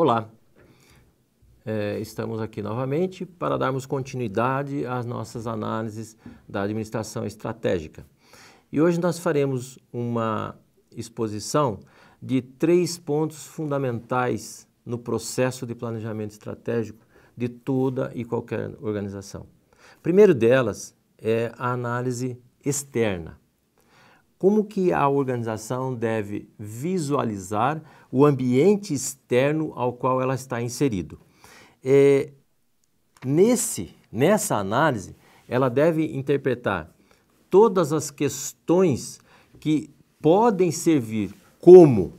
Olá, é, estamos aqui novamente para darmos continuidade às nossas análises da administração estratégica. E hoje nós faremos uma exposição de três pontos fundamentais no processo de planejamento estratégico de toda e qualquer organização. O primeiro delas é a análise externa como que a organização deve visualizar o ambiente externo ao qual ela está inserido. É, nesse, nessa análise, ela deve interpretar todas as questões que podem servir como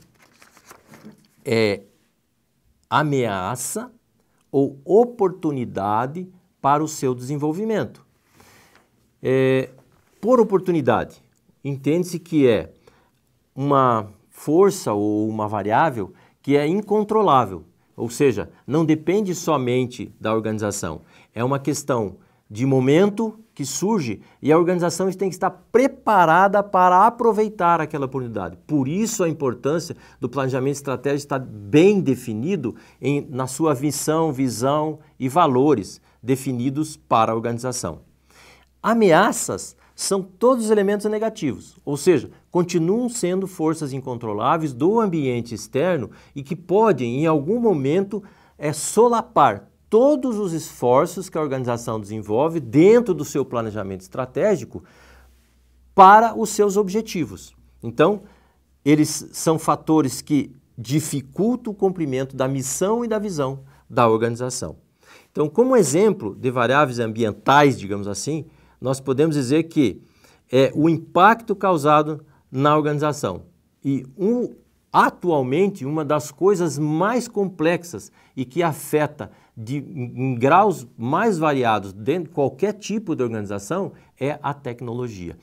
é, ameaça ou oportunidade para o seu desenvolvimento. É, por oportunidade, entende-se que é uma força ou uma variável que é incontrolável, ou seja, não depende somente da organização. É uma questão de momento que surge e a organização tem que estar preparada para aproveitar aquela oportunidade. Por isso a importância do planejamento estratégico estar bem definido em, na sua missão, visão e valores definidos para a organização. Ameaças são todos elementos negativos, ou seja, continuam sendo forças incontroláveis do ambiente externo e que podem, em algum momento, é, solapar todos os esforços que a organização desenvolve dentro do seu planejamento estratégico para os seus objetivos. Então, eles são fatores que dificultam o cumprimento da missão e da visão da organização. Então, como exemplo de variáveis ambientais, digamos assim, nós podemos dizer que é o impacto causado na organização. E um, atualmente, uma das coisas mais complexas e que afeta de, em graus mais variados dentro de qualquer tipo de organização é a tecnologia,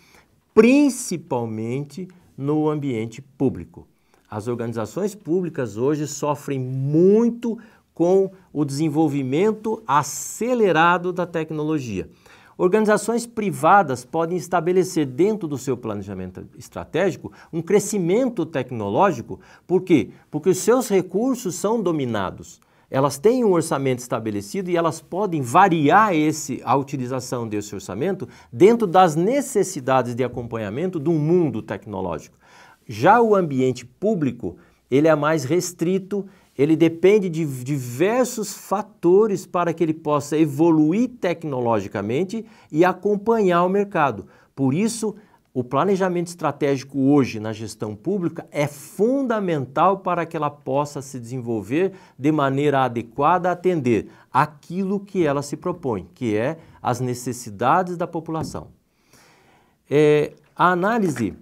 principalmente no ambiente público. As organizações públicas hoje sofrem muito com o desenvolvimento acelerado da tecnologia. Organizações privadas podem estabelecer dentro do seu planejamento estratégico um crescimento tecnológico, por quê? Porque os seus recursos são dominados. Elas têm um orçamento estabelecido e elas podem variar esse, a utilização desse orçamento dentro das necessidades de acompanhamento do mundo tecnológico. Já o ambiente público, ele é mais restrito, ele depende de diversos fatores para que ele possa evoluir tecnologicamente e acompanhar o mercado. Por isso, o planejamento estratégico hoje na gestão pública é fundamental para que ela possa se desenvolver de maneira adequada a atender aquilo que ela se propõe, que é as necessidades da população. É, a análise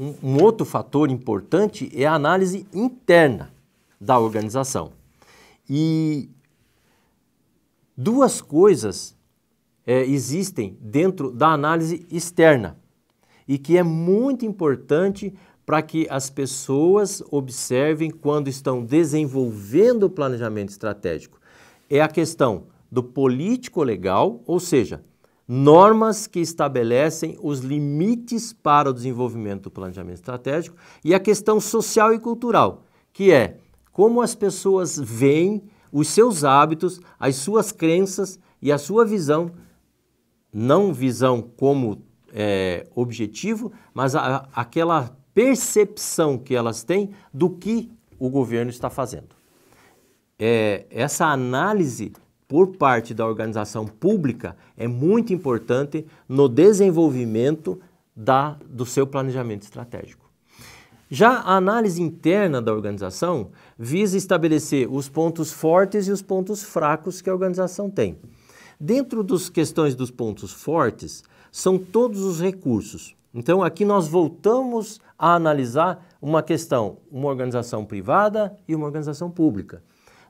um, um outro fator importante é a análise interna da organização. E duas coisas é, existem dentro da análise externa e que é muito importante para que as pessoas observem quando estão desenvolvendo o planejamento estratégico. É a questão do político legal, ou seja, normas que estabelecem os limites para o desenvolvimento do planejamento estratégico e a questão social e cultural, que é como as pessoas veem os seus hábitos, as suas crenças e a sua visão, não visão como é, objetivo, mas a, aquela percepção que elas têm do que o governo está fazendo. É, essa análise por parte da organização pública é muito importante no desenvolvimento da, do seu planejamento estratégico. Já a análise interna da organização visa estabelecer os pontos fortes e os pontos fracos que a organização tem. Dentro das questões dos pontos fortes, são todos os recursos. Então, aqui nós voltamos a analisar uma questão, uma organização privada e uma organização pública.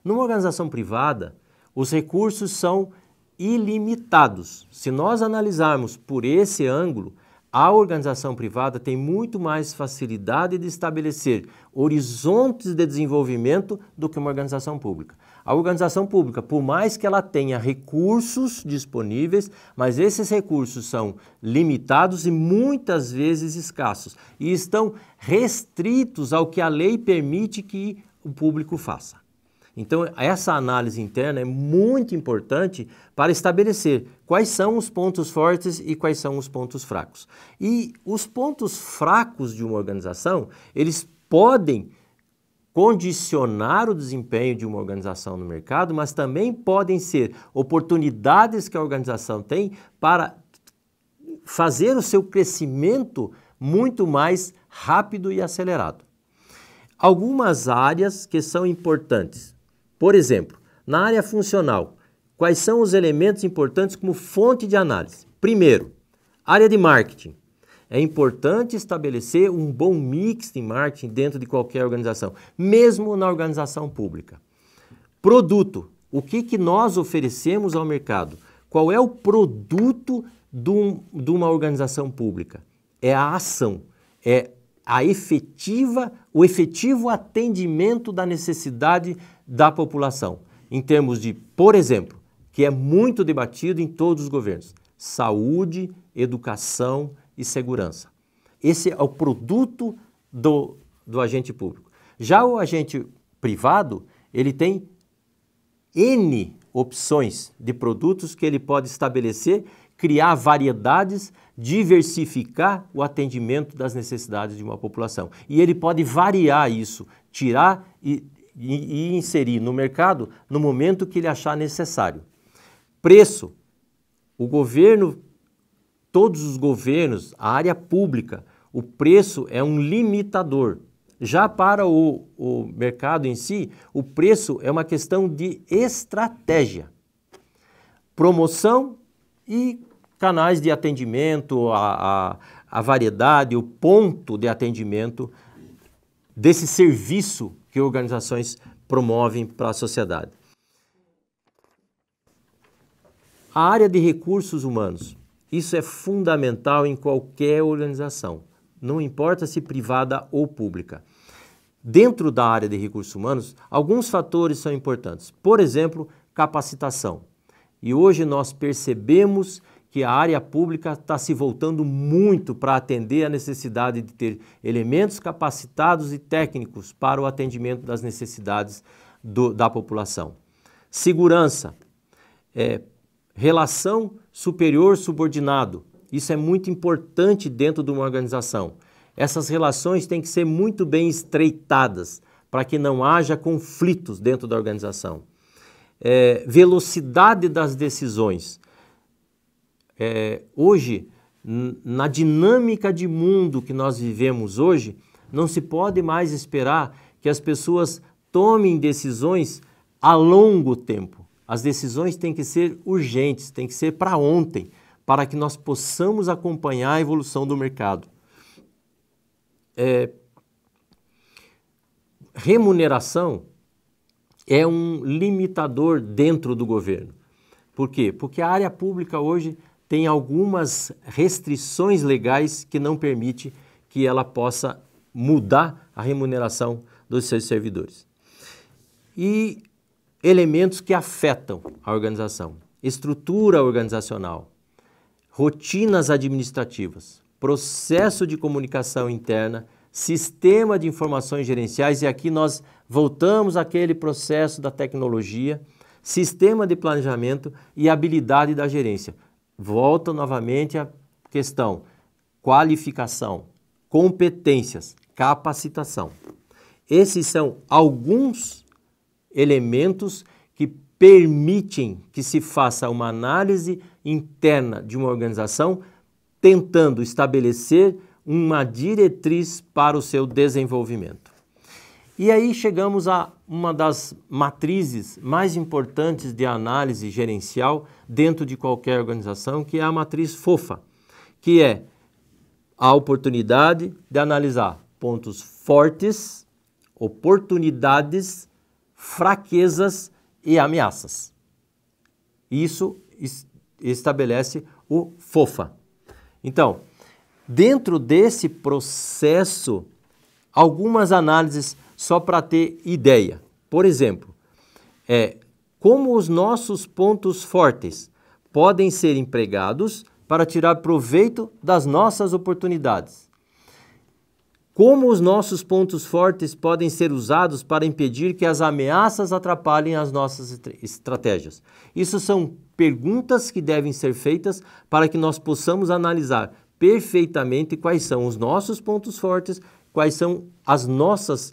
Numa organização privada, os recursos são ilimitados. Se nós analisarmos por esse ângulo, a organização privada tem muito mais facilidade de estabelecer horizontes de desenvolvimento do que uma organização pública. A organização pública, por mais que ela tenha recursos disponíveis, mas esses recursos são limitados e muitas vezes escassos e estão restritos ao que a lei permite que o público faça. Então, essa análise interna é muito importante para estabelecer quais são os pontos fortes e quais são os pontos fracos. E os pontos fracos de uma organização, eles podem condicionar o desempenho de uma organização no mercado, mas também podem ser oportunidades que a organização tem para fazer o seu crescimento muito mais rápido e acelerado. Algumas áreas que são importantes por exemplo, na área funcional, quais são os elementos importantes como fonte de análise? Primeiro, área de marketing. É importante estabelecer um bom mix de marketing dentro de qualquer organização, mesmo na organização pública. Produto. O que, que nós oferecemos ao mercado? Qual é o produto de, um, de uma organização pública? É a ação, é a efetiva, o efetivo atendimento da necessidade da população, em termos de, por exemplo, que é muito debatido em todos os governos: saúde, educação e segurança. Esse é o produto do, do agente público. Já o agente privado, ele tem N opções de produtos que ele pode estabelecer, criar variedades, diversificar o atendimento das necessidades de uma população. E ele pode variar isso, tirar e e, e inserir no mercado no momento que ele achar necessário. Preço: o governo, todos os governos, a área pública, o preço é um limitador. Já para o, o mercado em si, o preço é uma questão de estratégia. Promoção e canais de atendimento, a, a, a, variedade, o ponto de atendimento desse serviço que organizações promovem para a sociedade. A área de recursos humanos, isso é fundamental em qualquer organização, não importa se privada ou pública. Dentro da área de recursos humanos, alguns fatores são importantes. Por exemplo, capacitação. E hoje nós percebemos que a área pública está se voltando muito para atender a necessidade de ter elementos capacitados e técnicos para o atendimento das necessidades do, da população. Segurança, é, relação superior-subordinado, isso é muito importante dentro de uma organização. Essas relações têm que ser muito bem estreitadas para que não haja conflitos dentro da organização. É, velocidade das decisões. É, hoje, na dinâmica de mundo que nós vivemos hoje, não se pode mais esperar que as pessoas tomem decisões a longo tempo. As decisões têm que ser urgentes, têm que ser para ontem, para que nós possamos acompanhar a evolução do mercado. É, remuneração é um limitador dentro do governo. Por quê? Porque a área pública hoje tem algumas restrições legais que não permite que ela possa mudar a remuneração dos seus servidores. E elementos que afetam a organização: estrutura organizacional, rotinas administrativas, processo de comunicação interna, sistema de informações gerenciais, e aqui nós voltamos àquele processo da tecnologia, sistema de planejamento e habilidade da gerência volta novamente à questão qualificação, competências, capacitação. Esses são alguns elementos que permitem que se faça uma análise interna de uma organização, tentando estabelecer uma diretriz para o seu desenvolvimento. E aí chegamos à uma das matrizes mais importantes de análise gerencial dentro de qualquer organização, que é a matriz FOFA, que é a oportunidade de analisar pontos fortes, oportunidades, fraquezas e ameaças. Isso estabelece o FOFA. Então, dentro desse processo, algumas análises só para ter ideia. Por exemplo, é como os nossos pontos fortes podem ser empregados para tirar proveito das nossas oportunidades. Como os nossos pontos fortes podem ser usados para impedir que as ameaças atrapalhem as nossas estratégias? Isso são perguntas que devem ser feitas para que nós possamos analisar perfeitamente quais são os nossos pontos fortes, quais são as nossas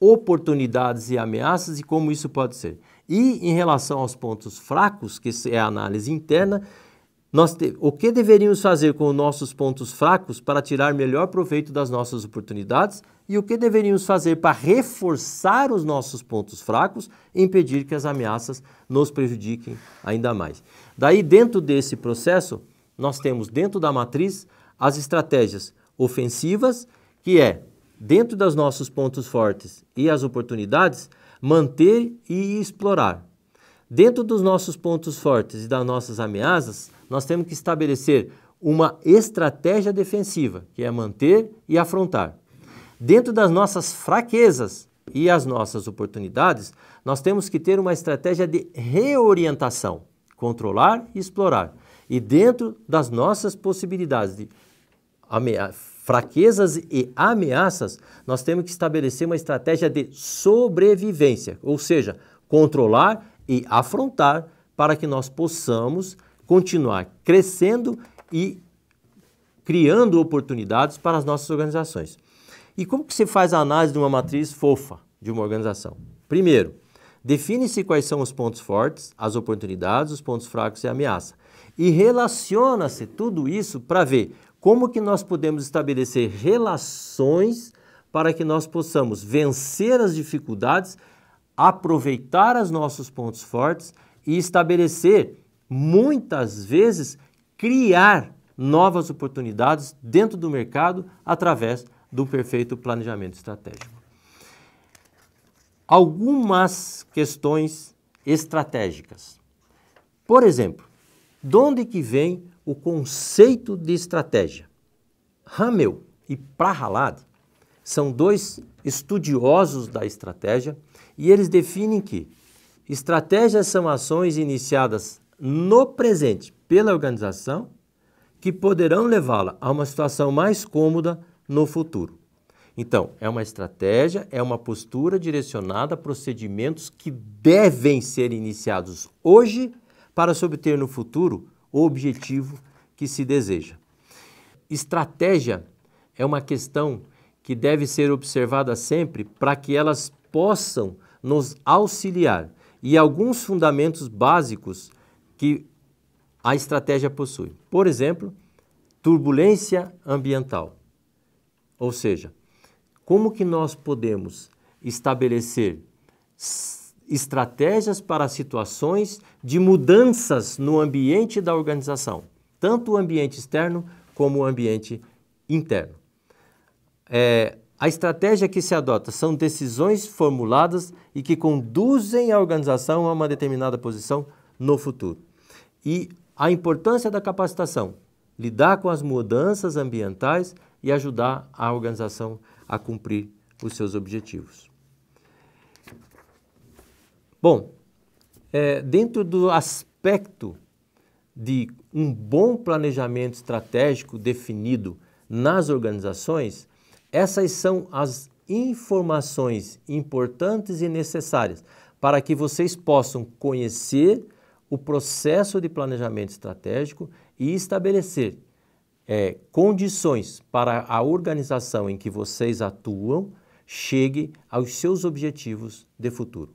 oportunidades e ameaças e como isso pode ser. E em relação aos pontos fracos, que é a análise interna, nós te... o que deveríamos fazer com os nossos pontos fracos para tirar melhor proveito das nossas oportunidades e o que deveríamos fazer para reforçar os nossos pontos fracos e impedir que as ameaças nos prejudiquem ainda mais. Daí, dentro desse processo, nós temos dentro da matriz as estratégias ofensivas, que é dentro dos nossos pontos fortes e as oportunidades, manter e explorar. Dentro dos nossos pontos fortes e das nossas ameaças, nós temos que estabelecer uma estratégia defensiva, que é manter e afrontar. Dentro das nossas fraquezas e as nossas oportunidades, nós temos que ter uma estratégia de reorientação, controlar e explorar. E dentro das nossas possibilidades de fraquezas e ameaças, nós temos que estabelecer uma estratégia de sobrevivência, ou seja, controlar e afrontar para que nós possamos continuar crescendo e criando oportunidades para as nossas organizações. E como que se faz a análise de uma matriz fofa de uma organização? Primeiro, define-se quais são os pontos fortes, as oportunidades, os pontos fracos e a ameaça. E relaciona-se tudo isso para ver como que nós podemos estabelecer relações para que nós possamos vencer as dificuldades, aproveitar os nossos pontos fortes e estabelecer, muitas vezes, criar novas oportunidades dentro do mercado através do perfeito planejamento estratégico. Algumas questões estratégicas. Por exemplo, de onde que vem o conceito de estratégia. Hamel e Prahalad são dois estudiosos da estratégia e eles definem que estratégias são ações iniciadas no presente pela organização que poderão levá-la a uma situação mais cômoda no futuro. Então, é uma estratégia, é uma postura direcionada a procedimentos que devem ser iniciados hoje para se obter no futuro objetivo que se deseja. Estratégia é uma questão que deve ser observada sempre para que elas possam nos auxiliar e alguns fundamentos básicos que a estratégia possui. Por exemplo, turbulência ambiental. Ou seja, como que nós podemos estabelecer estratégias para situações de mudanças no ambiente da organização, tanto o ambiente externo como o ambiente interno. É, a estratégia que se adota são decisões formuladas e que conduzem a organização a uma determinada posição no futuro. E a importância da capacitação, lidar com as mudanças ambientais e ajudar a organização a cumprir os seus objetivos. Bom, é, dentro do aspecto de um bom planejamento estratégico definido nas organizações, essas são as informações importantes e necessárias para que vocês possam conhecer o processo de planejamento estratégico e estabelecer é, condições para a organização em que vocês atuam chegue aos seus objetivos de futuro.